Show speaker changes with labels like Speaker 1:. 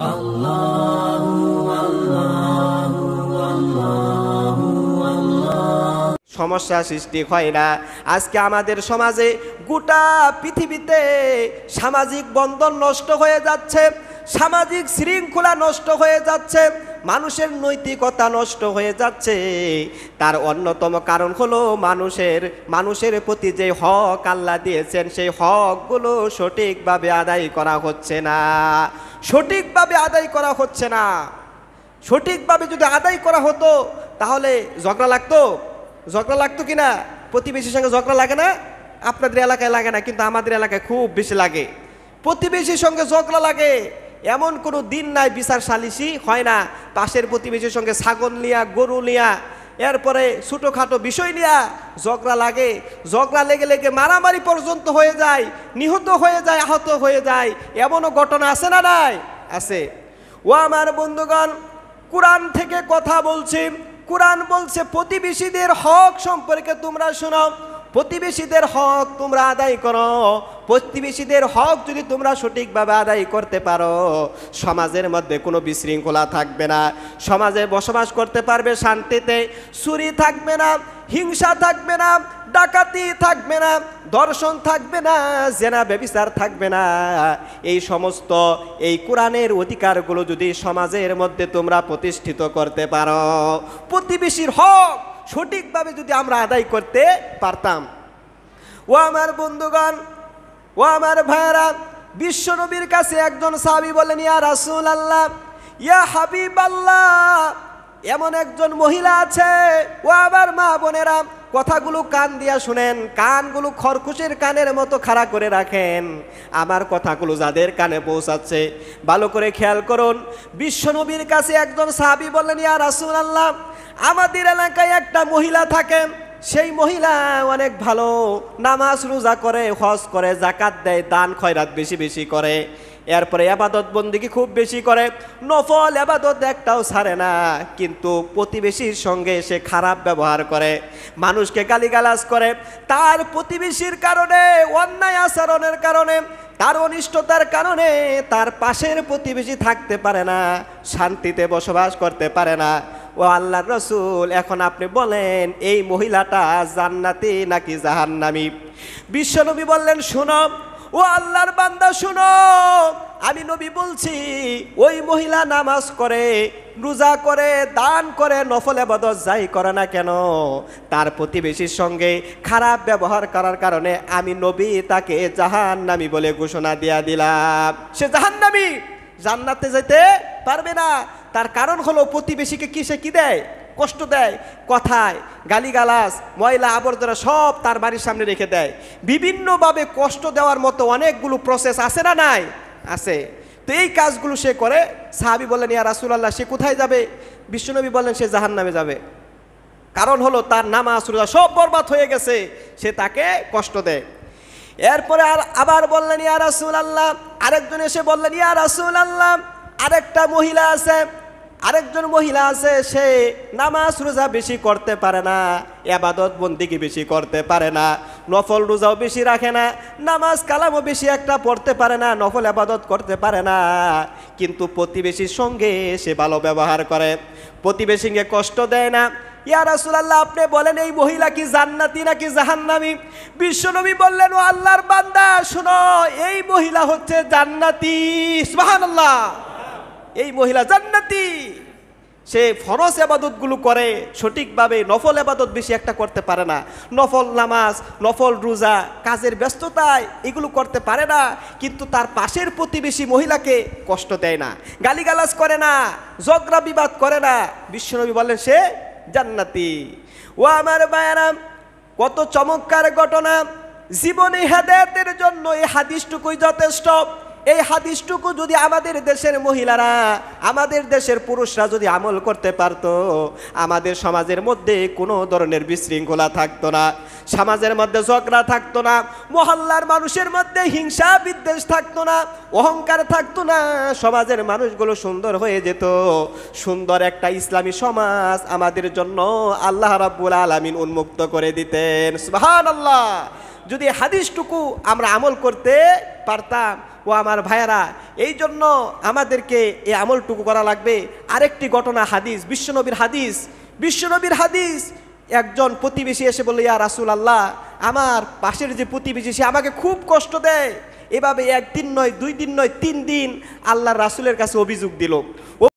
Speaker 1: সমস্যা সৃষ্টি হয় না আজকে আমাদের সমাজে গোটা পৃথিবীতে সামাজিক বন্ধন নষ্ট হয়ে যাচ্ছে সামাজিক শৃঙ্খলা নষ্ট হয়ে যাচ্ছে মানুষের নৈতিকতা নষ্ট হয়ে যাচ্ছে তার অন্যতম কারণ হলো মানুষের মানুষের প্রতি যে হক আল্লাহ দিয়েছেন সেই হকগুলো সঠিকভাবে আদায় করা হচ্ছে না সঠিকভাবে আদায় করা হচ্ছে না সঠিকভাবে যদি আদায় করা হতো তাহলে ঝগড়া লাগতো ঝগড়া লাগতো কি না প্রতিবেশীর সঙ্গে ঝগড়া লাগে না আপনাদের এলাকায় লাগে না কিন্তু আমাদের এলাকায় খুব বেশি লাগে প্রতিবেশীর সঙ্গে ঝগড়া লাগে এমন কোনো দিন নাই বিচার সালিশি হয় না পাশের প্রতিবেশীর সঙ্গে ছাগল নিয়া গরু নিয়া এরপরে ছোটোখাটো বিষয় নিয়ে ঝগড়া লাগে ঝগড়া লেগে লেগে মারামারি পর্যন্ত হয়ে যায় নিহত হয়ে যায় আহত হয়ে যায় এমনও ঘটনা আছে না নাই আছে ও আমার বন্ধুগণ কোরআন থেকে কথা বলছি কোরআন বলছে প্রতিবেশীদের হক সম্পর্কে তোমরা শোনাও প্রতিবেশীদের হক তোমরা আদায় করো প্রতিবেশীদের হক যদি তোমরা সঠিকভাবে আদায় করতে পারো সমাজের মধ্যে কোনো বিশৃঙ্খলা থাকবে না সমাজে বসবাস করতে পারবে শান্তিতে চুরি থাকবে না হিংসা থাকবে না ডাকাতি থাকবে না দর্শন থাকবে না জেনা ব্যবিচার থাকবে না এই সমস্ত এই কোরআনের অধিকারগুলো যদি সমাজের মধ্যে তোমরা প্রতিষ্ঠিত করতে পারো প্রতিবেশীর হক সঠিকভাবে যদি আমরা আদায় করতে পারতাম ও আমার বন্ধুগণ ও আমার ভাইয়েরা বিশ্বনবীর কাছে একজন সাবি বলেন ইয়া রাসুল আল্লাহ ইয়া হাবিব আল্লাহ এমন একজন মহিলা আছে ও আমার মা বোনেরা কথাগুলো কান দিয়া শুনেন কানগুলো খরখুশের কানের মতো খাড়া করে রাখেন আমার কথাগুলো যাদের কানে পৌঁছাচ্ছে ভালো করে খেয়াল করুন বিশ্বনবীর কাছে একজন সাহাবি বললেন ইয়া রাসুল আল্লাহ আমাদের এলাকায় একটা মহিলা থাকেন সেই মহিলা অনেক ভালো নামাজ রোজা করে হজ করে জাকাত দেয় দান খয়রাত বেশি বেশি করে এরপরে আবাদত বন্দিকে খুব বেশি করে নফল আবাদত একটাও ছাড়ে না কিন্তু প্রতিবেশীর সঙ্গে সে খারাপ ব্যবহার করে মানুষকে গালিগালাজ করে তার প্রতিবেশীর কারণে অন্যায় আচরণের কারণে তার অনিষ্টতার কারণে তার পাশের প্রতিবেশী থাকতে পারে না শান্তিতে বসবাস করতে পারে না ও আল্লাহর রসুল এখন আপনি বলেন এই মহিলাটা জান্নাতি নাকি জাহান্নামি বিশ্বনবী বললেন শুনব ও আল্লাহর বান্দা শুনো আমি নবী বলছি ওই মহিলা নামাজ করে রোজা করে দান করে নফল এবাদত যাই করে না কেন তার প্রতিবেশীর সঙ্গে খারাপ ব্যবহার করার কারণে আমি নবী তাকে জাহান নামি বলে ঘোষণা দিয়া দিলাম সে জাহান নামি জান্নাতে যেতে পারবে না তার কারণ হলো প্রতিবেশীকে কি সে কি দেয় কষ্ট দেয় কথায় গালিগালাস ময়লা আবর্জনা সব তার বাড়ির সামনে রেখে দেয় বিভিন্নভাবে কষ্ট দেওয়ার মতো অনেকগুলো প্রসেস আছে না নাই আছে তো এই কাজগুলো সে করে সাহাবি বললেন ইয়া আল্লাহ সে কোথায় যাবে বিশ্বনবী বললেন সে জাহান নামে যাবে কারণ হলো তার নামা রোজা সব বরবাদ হয়ে গেছে সে তাকে কষ্ট দেয় এরপরে আর আবার বললেন ইয়া রাসুল আল্লাহ আরেকজন এসে বললেন ইয়া রাসুল আল্লাহ আরেকটা মহিলা আছে আরেকজন মহিলা আছে সে নামাজ রোজা বেশি করতে পারে না এবাদত বন্দিকে বেশি করতে পারে না নফল রোজাও বেশি রাখে না নামাজ কালামও বেশি একটা পড়তে পারে না নফল আবাদত করতে পারে না কিন্তু প্রতিবেশীর সঙ্গে সে ভালো ব্যবহার করে প্রতিবেশীকে কষ্ট দেয় না ইয়া রাসুলাল্লাহ আপনি বলেন এই মহিলা কি জান্নাতি নাকি জাহান্নামি বিশ্বনবী বললেন ও আল্লাহর বান্দা শুনো এই মহিলা হচ্ছে জান্নাতি সুবহানাল্লাহ এই মহিলা জান্নাতি সে ফরস আবাদতগুলো করে সঠিকভাবে নফল আবাদত বেশি একটা করতে পারে না নফল নামাজ নফল রোজা কাজের ব্যস্ততায় এগুলো করতে পারে না কিন্তু তার পাশের প্রতিবেশী মহিলাকে কষ্ট দেয় না গালিগালাজ করে না জগরা বিবাদ করে না বিশ্বনবী বলেন সে জান্নাতি ও আমার বায়ারাম কত চমৎকার ঘটনা জীবনে হাদায়াতের জন্য এই হাদিসটুকুই যথেষ্ট এই হাদিসটুকু যদি আমাদের দেশের মহিলারা আমাদের দেশের পুরুষরা যদি আমল করতে পারত আমাদের সমাজের মধ্যে কোনো ধরনের বিশৃঙ্খলা থাকতো না সমাজের মধ্যে ঝগড়া থাকতো না মহল্লার মানুষের মধ্যে হিংসা বিদ্বেষ থাকতো না অহংকার থাকতো না সমাজের মানুষগুলো সুন্দর হয়ে যেত সুন্দর একটা ইসলামী সমাজ আমাদের জন্য আল্লাহ রাব্বুল আলমিন উন্মুক্ত করে দিতেন সুহান আল্লাহ যদি হাদিসটুকু আমরা আমল করতে পারতাম ও আমার ভাইয়েরা এই জন্য আমাদেরকে এই আমলটুকু করা লাগবে আরেকটি ঘটনা হাদিস বিশ্বনবীর হাদিস বিশ্বনবীর হাদিস একজন প্রতিবেশী এসে বললো ইয়া রাসুল আল্লাহ আমার পাশের যে প্রতিবেশী সে আমাকে খুব কষ্ট দেয় এভাবে একদিন নয় দুই দিন নয় তিন দিন আল্লাহ রাসুলের কাছে অভিযোগ দিল